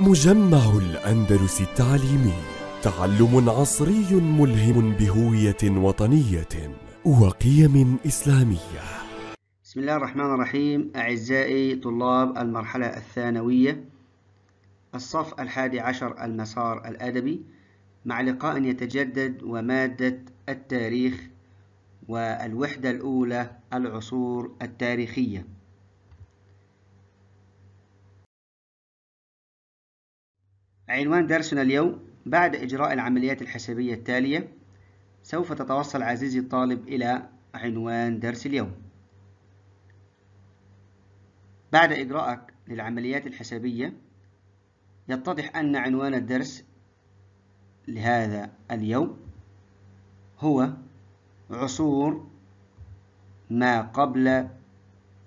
مجمع الأندلس التعليمي تعلم عصري ملهم بهوية وطنية وقيم إسلامية بسم الله الرحمن الرحيم أعزائي طلاب المرحلة الثانوية الصف الحادي عشر المسار الأدبي مع لقاء يتجدد ومادة التاريخ والوحدة الأولى العصور التاريخية عنوان درسنا اليوم بعد إجراء العمليات الحسابية التالية سوف تتوصل عزيزي الطالب إلى عنوان درس اليوم بعد إجراءك للعمليات الحسابية يتضح أن عنوان الدرس لهذا اليوم هو عصور ما قبل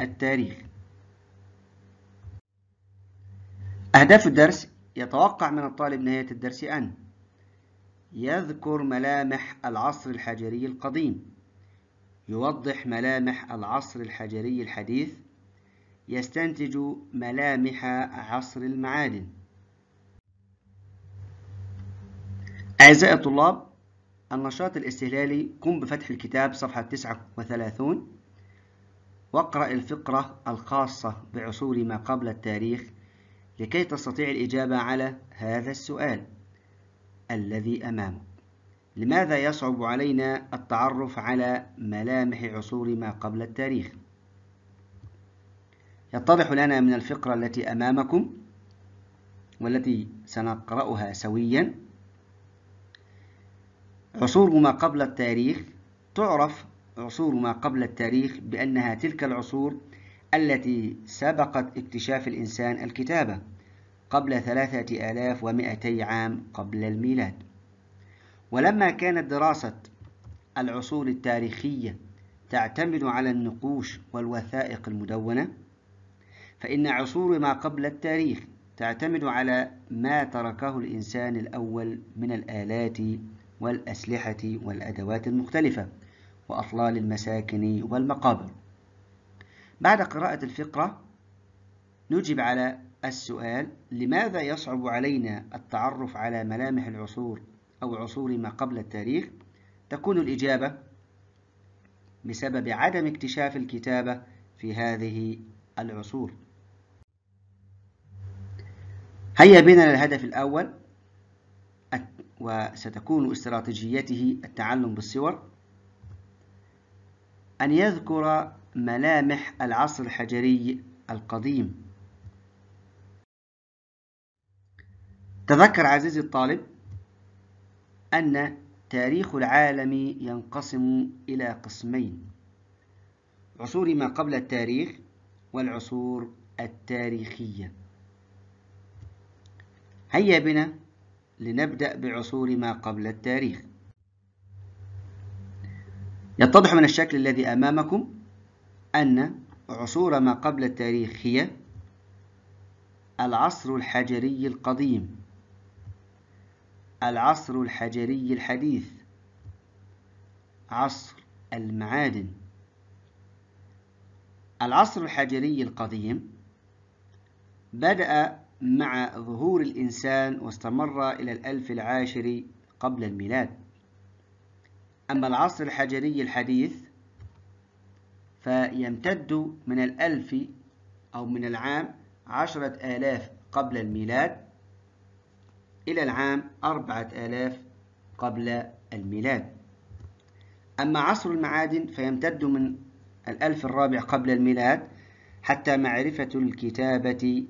التاريخ أهداف الدرس يتوقع من الطالب نهاية الدرس أن يذكر ملامح العصر الحجري القديم يوضح ملامح العصر الحجري الحديث يستنتج ملامح عصر المعادن أعزائي الطلاب النشاط الاستهلالي قم بفتح الكتاب صفحة 39 واقرأ الفقرة الخاصة بعصور ما قبل التاريخ لكي تستطيع الإجابة على هذا السؤال الذي أمامك لماذا يصعب علينا التعرف على ملامح عصور ما قبل التاريخ؟ يتضح لنا من الفقرة التي أمامكم والتي سنقرأها سويا عصور ما قبل التاريخ تعرف عصور ما قبل التاريخ بأنها تلك العصور التي سبقت اكتشاف الإنسان الكتابة قبل ثلاثة آلاف ومئتي عام قبل الميلاد ولما كانت دراسة العصور التاريخية تعتمد على النقوش والوثائق المدونة فإن عصور ما قبل التاريخ تعتمد على ما تركه الإنسان الأول من الآلات والأسلحة والأدوات المختلفة وأطلال المساكن والمقابر بعد قراءة الفقرة نجب على السؤال لماذا يصعب علينا التعرف على ملامح العصور أو عصور ما قبل التاريخ؟ تكون الإجابة بسبب عدم اكتشاف الكتابة في هذه العصور هيا بنا للهدف الأول وستكون استراتيجيته التعلم بالصور أن يذكر ملامح العصر الحجري القديم تذكر عزيزي الطالب أن تاريخ العالم ينقسم إلى قسمين عصور ما قبل التاريخ والعصور التاريخية هيا بنا لنبدأ بعصور ما قبل التاريخ يتضح من الشكل الذي أمامكم أن عصور ما قبل التاريخ هي العصر الحجري القديم العصر الحجري الحديث عصر المعادن العصر الحجري القديم بدأ مع ظهور الإنسان واستمر إلى الألف العاشر قبل الميلاد أما العصر الحجري الحديث فيمتد من الألف أو من العام عشرة آلاف قبل الميلاد إلى العام أربعة آلاف قبل الميلاد أما عصر المعادن فيمتد من الألف الرابع قبل الميلاد حتى معرفة الكتابة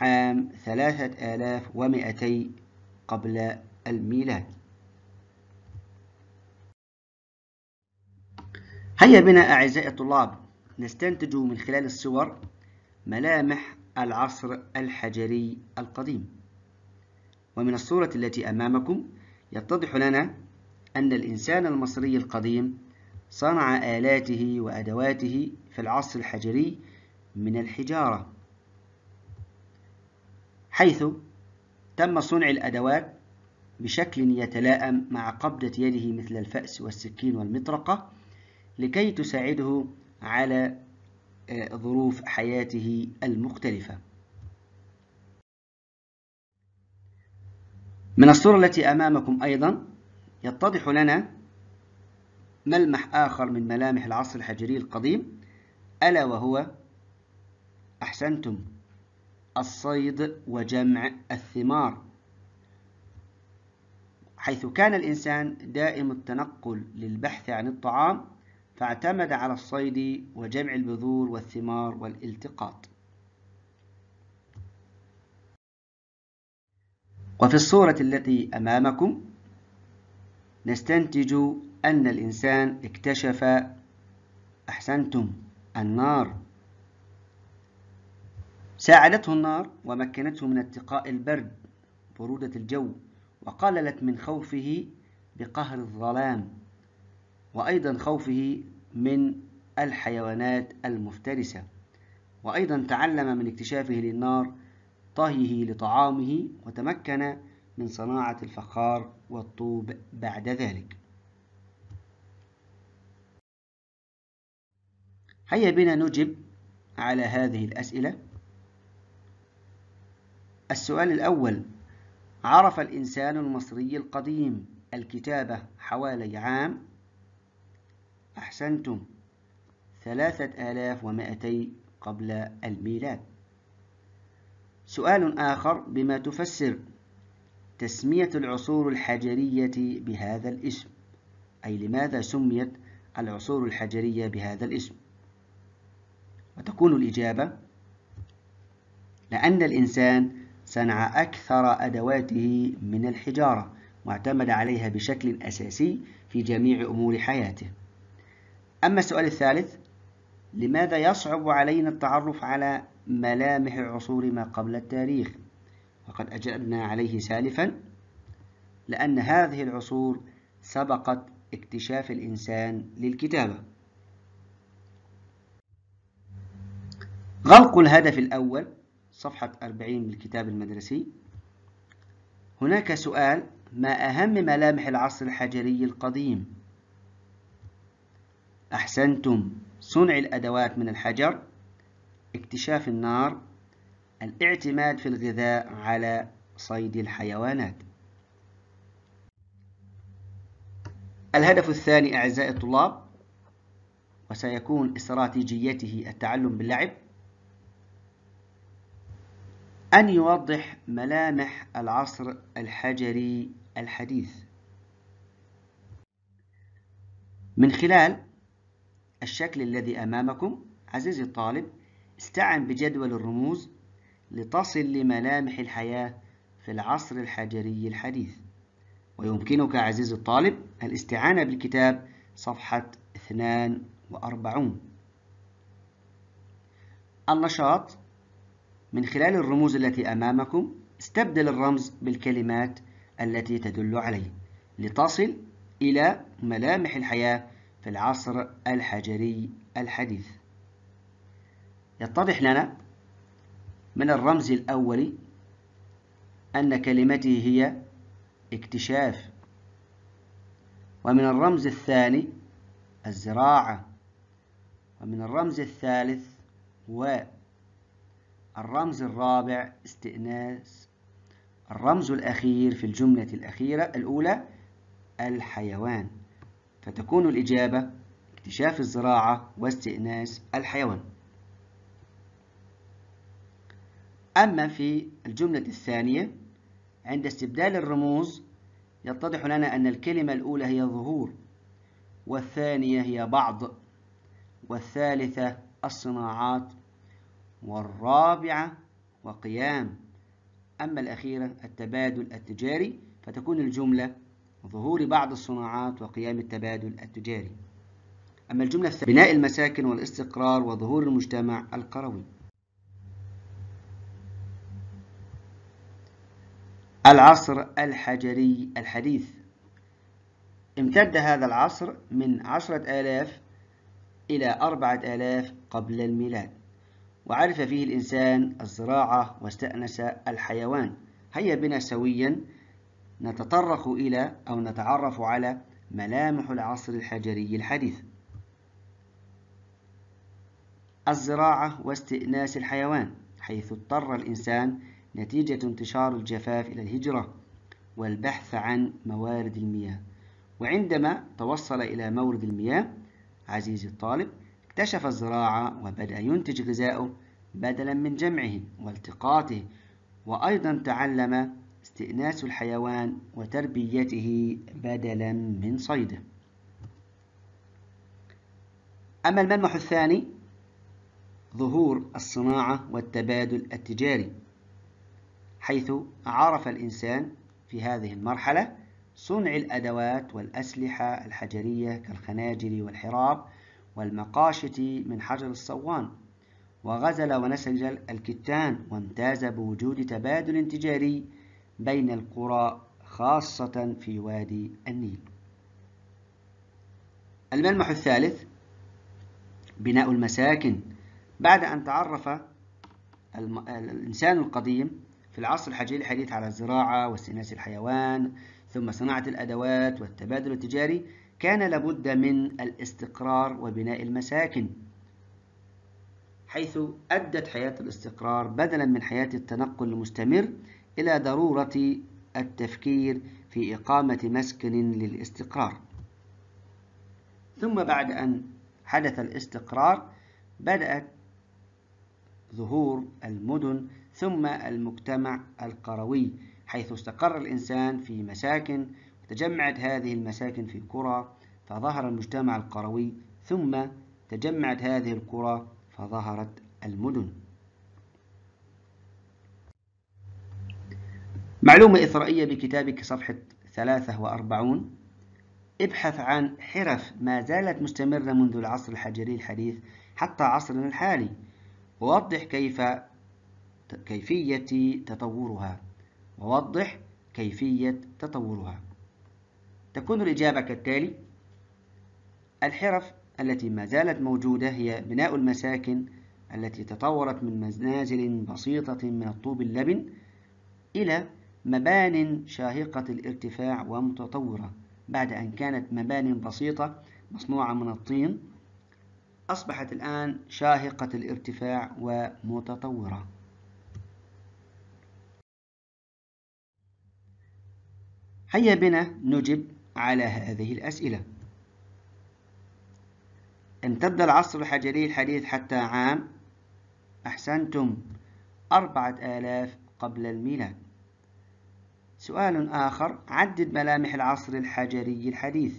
عام ثلاثة آلاف ومئتي قبل الميلاد هيا بنا أعزائي الطلاب نستنتج من خلال الصور ملامح العصر الحجري القديم ومن الصورة التي أمامكم يتضح لنا أن الإنسان المصري القديم صنع آلاته وأدواته في العصر الحجري من الحجارة حيث تم صنع الأدوات بشكل يتلائم مع قبضة يده مثل الفأس والسكين والمطرقة لكي تساعده على آه، ظروف حياته المختلفة من الصورة التي أمامكم أيضا يتضح لنا ملمح آخر من ملامح العصر الحجري القديم ألا وهو أحسنتم الصيد وجمع الثمار حيث كان الإنسان دائم التنقل للبحث عن الطعام فاعتمد على الصيد وجمع البذور والثمار والالتقاط وفي الصورة التي أمامكم نستنتج أن الإنسان اكتشف أحسنتم النار ساعدته النار ومكنته من اتقاء البرد برودة الجو وقللت من خوفه بقهر الظلام وأيضا خوفه من الحيوانات المفترسة وأيضا تعلم من اكتشافه للنار طهيه لطعامه وتمكن من صناعة الفخار والطوب بعد ذلك هيا بنا نجب على هذه الأسئلة السؤال الأول عرف الإنسان المصري القديم الكتابة حوالي عام أحسنتم ثلاثة آلاف ومائتي قبل الميلاد سؤال آخر بما تفسر تسمية العصور الحجرية بهذا الاسم أي لماذا سميت العصور الحجرية بهذا الاسم وتكون الإجابة لأن الإنسان صنع أكثر أدواته من الحجارة واعتمد عليها بشكل أساسي في جميع أمور حياته أما السؤال الثالث لماذا يصعب علينا التعرف على ملامح عصور ما قبل التاريخ وقد أجبنا عليه سالفا لأن هذه العصور سبقت اكتشاف الإنسان للكتابة غلق الهدف الأول صفحة 40 من الكتاب المدرسي هناك سؤال ما أهم ملامح العصر الحجري القديم أحسنتم صنع الأدوات من الحجر اكتشاف النار الاعتماد في الغذاء على صيد الحيوانات الهدف الثاني أعزائي الطلاب وسيكون استراتيجيته التعلم باللعب أن يوضح ملامح العصر الحجري الحديث من خلال الشكل الذي أمامكم عزيزي الطالب استعن بجدول الرموز لتصل لملامح الحياة في العصر الحجري الحديث ويمكنك عزيزي الطالب الاستعانة بالكتاب صفحة 42 النشاط من خلال الرموز التي أمامكم استبدل الرمز بالكلمات التي تدل عليه لتصل إلى ملامح الحياة في العصر الحجري الحديث يتضح لنا من الرمز الأول أن كلمته هي اكتشاف ومن الرمز الثاني الزراعة ومن الرمز الثالث و الرمز الرابع استئناس الرمز الأخير في الجملة الأخيرة الأولى الحيوان فتكون الإجابة اكتشاف الزراعة واستئناس الحيوان أما في الجملة الثانية عند استبدال الرموز يتضح لنا أن الكلمة الأولى هي ظهور والثانية هي بعض والثالثة الصناعات والرابعة وقيام أما الأخيرة التبادل التجاري فتكون الجملة وظهور بعض الصناعات وقيام التبادل التجاري أما الجملة الثانية بناء المساكن والاستقرار وظهور المجتمع القروي العصر الحجري الحديث امتد هذا العصر من عشرة آلاف إلى أربعة آلاف قبل الميلاد وعرف فيه الإنسان الزراعة واستأنس الحيوان هيا بنا سويا نتطرق إلى أو نتعرف على ملامح العصر الحجري الحديث الزراعة واستئناس الحيوان حيث اضطر الإنسان نتيجة انتشار الجفاف إلى الهجرة والبحث عن موارد المياه وعندما توصل إلى مورد المياه عزيزي الطالب اكتشف الزراعة وبدأ ينتج غذاءه بدلا من جمعه والتقاطه وأيضا تعلم استئناس الحيوان وتربيته بدلا من صيده أما الملمح الثاني ظهور الصناعة والتبادل التجاري حيث عرف الإنسان في هذه المرحلة صنع الأدوات والأسلحة الحجرية كالخناجر والحراب والمقاشة من حجر الصوان وغزل ونسج الكتان وامتاز بوجود تبادل تجاري بين القرى خاصة في وادي النيل الملمح الثالث بناء المساكن بعد أن تعرف الإنسان القديم في العصر الحجري الحديث على الزراعة واستئناس الحيوان ثم صناعة الأدوات والتبادل التجاري كان لابد من الاستقرار وبناء المساكن حيث أدت حياة الاستقرار بدلا من حياة التنقل المستمر إلى ضرورة التفكير في إقامة مسكن للاستقرار ثم بعد أن حدث الاستقرار بدأت ظهور المدن ثم المجتمع القروي حيث استقر الإنسان في مساكن تجمعت هذه المساكن في قرى فظهر المجتمع القروي ثم تجمعت هذه القرى فظهرت المدن معلومة إثرائية بكتابك صفحة 43 ابحث عن حرف ما زالت مستمرة منذ العصر الحجري الحديث حتى عصرنا الحالي ووضح كيف كيفية تطورها ووضح كيفية تطورها تكون الإجابة كالتالي الحرف التي ما زالت موجودة هي بناء المساكن التي تطورت من منازل بسيطة من الطوب اللبن إلى مبان شاهقة الارتفاع ومتطورة بعد أن كانت مبان بسيطة مصنوعة من الطين أصبحت الآن شاهقة الارتفاع ومتطورة هيا بنا نجب على هذه الأسئلة امتد العصر الحجري الحديث حتى عام أحسنتم أربعة آلاف قبل الميلاد سؤال آخر عدد ملامح العصر الحجري الحديث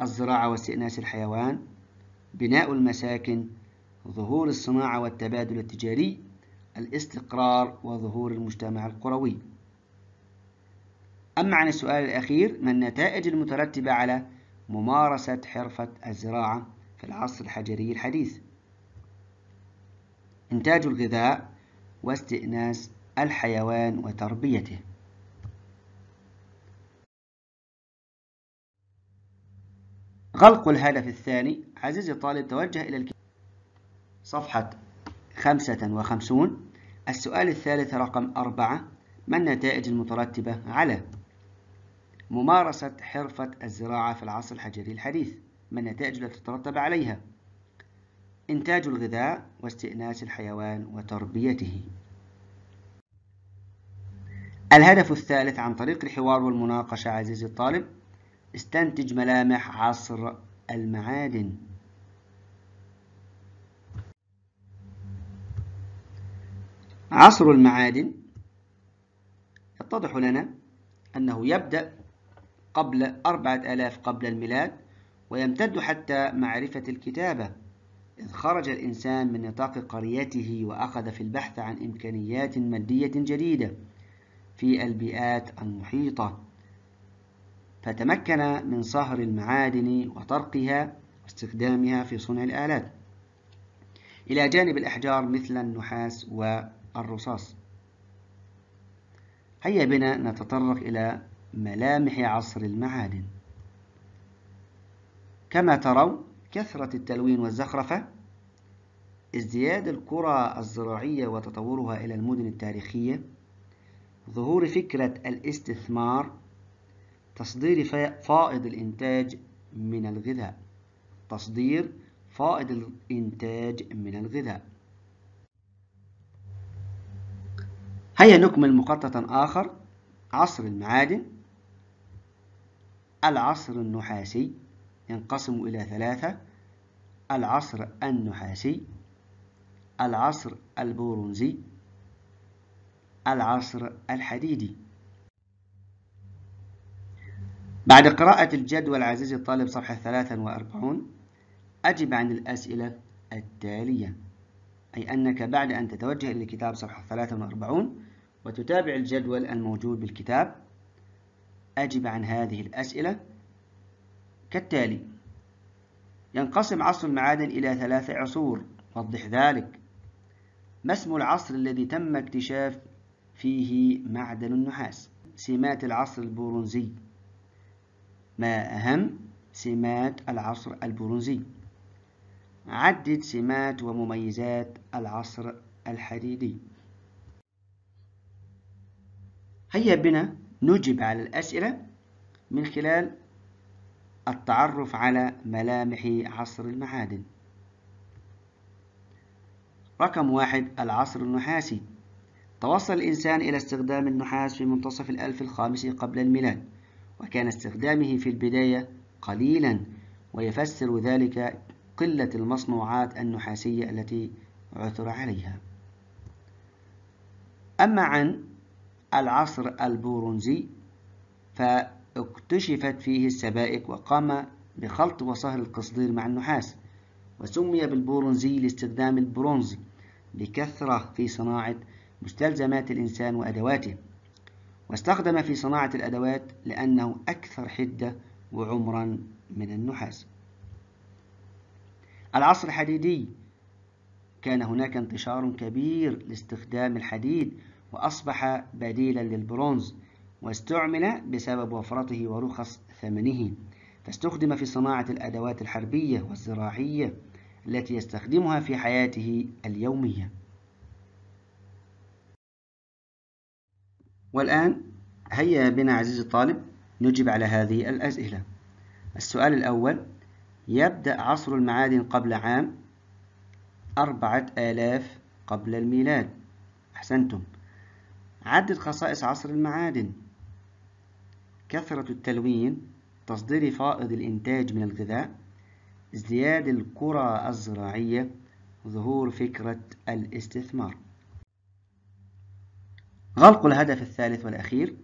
الزراعة واستئناس الحيوان بناء المساكن ظهور الصناعة والتبادل التجاري الاستقرار وظهور المجتمع القروي أما عن السؤال الأخير ما النتائج المترتبة على ممارسة حرفة الزراعة في العصر الحجري الحديث إنتاج الغذاء واستئناس الحيوان وتربيته غلق الهدف الثاني عزيزي الطالب توجه إلى الكتاب صفحة 55 السؤال الثالث رقم أربعة ما النتائج المترتبة على ممارسة حرفة الزراعة في العصر الحجري الحديث ما النتائج التي تترتب عليها إنتاج الغذاء واستئناس الحيوان وتربيته الهدف الثالث عن طريق الحوار والمناقشة عزيزي الطالب استنتج ملامح عصر المعادن عصر المعادن يتضح لنا أنه يبدأ قبل أربعة آلاف قبل الميلاد ويمتد حتى معرفة الكتابة إذ خرج الإنسان من نطاق قريته وأخذ في البحث عن إمكانيات مادية جديدة في البيئات المحيطة فتمكن من صهر المعادن وطرقها واستخدامها في صنع الآلات إلى جانب الأحجار مثل النحاس والرصاص هيا بنا نتطرق إلى ملامح عصر المعادن كما ترون كثرة التلوين والزخرفة ازدياد القرى الزراعية وتطورها إلى المدن التاريخية ظهور فكرة الاستثمار تصدير فائض الإنتاج من الغذاء تصدير فائض الإنتاج من الغذاء هيا نكمل مخططا آخر عصر المعادن العصر النحاسي ينقسم إلى ثلاثة العصر النحاسي العصر البرونزي العصر الحديدي بعد قراءة الجدول عزيزي الطالب صفحة 43 أجب عن الأسئلة التالية أي أنك بعد أن تتوجه إلى الكتاب صفحة 43 وتتابع الجدول الموجود بالكتاب أجب عن هذه الأسئلة كالتالي ينقسم عصر المعادن إلى ثلاث عصور وضح ذلك ما اسم العصر الذي تم اكتشاف فيه معدن النحاس سمات العصر البرونزي ما أهم سمات العصر البرونزي عدد سمات ومميزات العصر الحديدي هيا بنا نجب على الأسئلة من خلال التعرف على ملامح عصر المعادن رقم واحد العصر النحاسي توصل الإنسان إلى استخدام النحاس في منتصف الألف الخامس قبل الميلاد وكان استخدامه في البداية قليلا ويفسر ذلك قلة المصنوعات النحاسية التي عثر عليها أما عن العصر البورونزي فاكتشفت فيه السبائك وقام بخلط وصهر القصدير مع النحاس وسمي بالبورونزي لاستخدام البرونز لكثرة في صناعة مستلزمات الإنسان وأدواته واستخدم في صناعة الأدوات لأنه أكثر حدة وعمرا من النحاس العصر الحديدي كان هناك انتشار كبير لاستخدام الحديد وأصبح بديلا للبرونز واستعمل بسبب وفرته ورخص ثمنه فاستخدم في صناعة الأدوات الحربية والزراعية التي يستخدمها في حياته اليومية والآن هيا بنا عزيزي الطالب نجيب على هذه الأسئلة السؤال الأول يبدأ عصر المعادن قبل عام أربعة آلاف قبل الميلاد أحسنتم عدد خصائص عصر المعادن كثرة التلوين تصدير فائض الإنتاج من الغذاء ازدياد القرى الزراعية ظهور فكرة الاستثمار غلق الهدف الثالث والأخير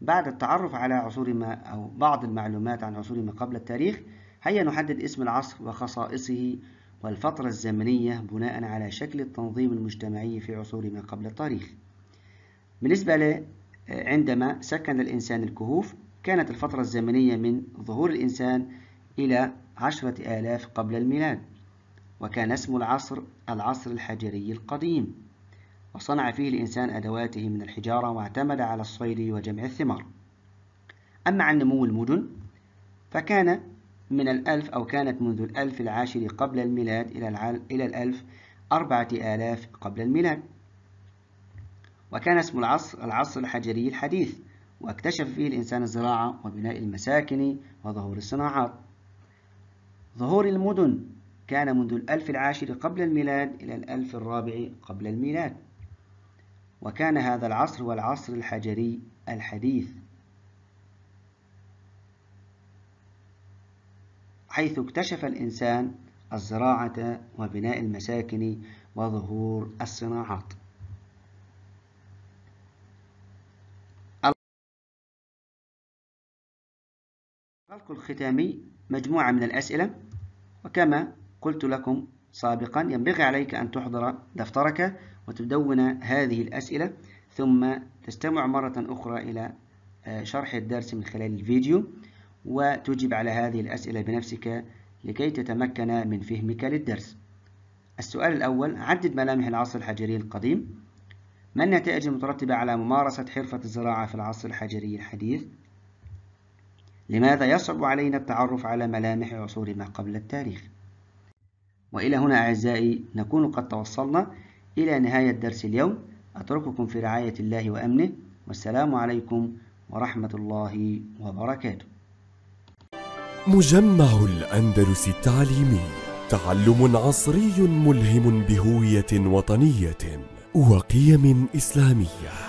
بعد التعرف على عصور ما أو بعض المعلومات عن عصور ما قبل التاريخ هيا نحدد اسم العصر وخصائصه والفترة الزمنية بناء على شكل التنظيم المجتمعي في عصور ما قبل التاريخ بالنسبة ل آه، عندما سكن الإنسان الكهوف كانت الفترة الزمنية من ظهور الإنسان إلى عشرة آلاف قبل الميلاد وكان اسم العصر العصر الحجري القديم وصنع فيه الإنسان أدواته من الحجارة واعتمد على الصيد وجمع الثمار أما عن نمو المدن فكان من الألف أو كانت منذ الألف العاشر قبل الميلاد إلى إلى الألف أربعة آلاف قبل الميلاد وكان اسم العصر العصر الحجري الحديث واكتشف فيه الإنسان الزراعة وبناء المساكن وظهور الصناعات ظهور المدن كان منذ الألف العاشر قبل الميلاد إلى الألف الرابع قبل الميلاد وكان هذا العصر هو العصر الحجري الحديث حيث اكتشف الإنسان الزراعة وبناء المساكن وظهور الصناعات الخلق الختامي مجموعة من الأسئلة وكما قلت لكم سابقا ينبغي عليك أن تحضر دفترك وتدون هذه الأسئلة ثم تستمع مرة أخرى إلى آه، شرح الدرس من خلال الفيديو وتجب على هذه الأسئلة بنفسك لكي تتمكن من فهمك للدرس السؤال الأول عدد ملامح العصر الحجري القديم ما النتائج المترتبة على ممارسة حرفة الزراعة في العصر الحجري الحديث؟ لماذا يصعب علينا التعرف على ملامح عصور ما قبل التاريخ؟ وإلى هنا أعزائي نكون قد توصلنا إلى نهاية درس اليوم أترككم في رعاية الله وأمنه والسلام عليكم ورحمة الله وبركاته مجمع الأندلس التعليمي تعلم عصري ملهم بهوية وطنية وقيم إسلامية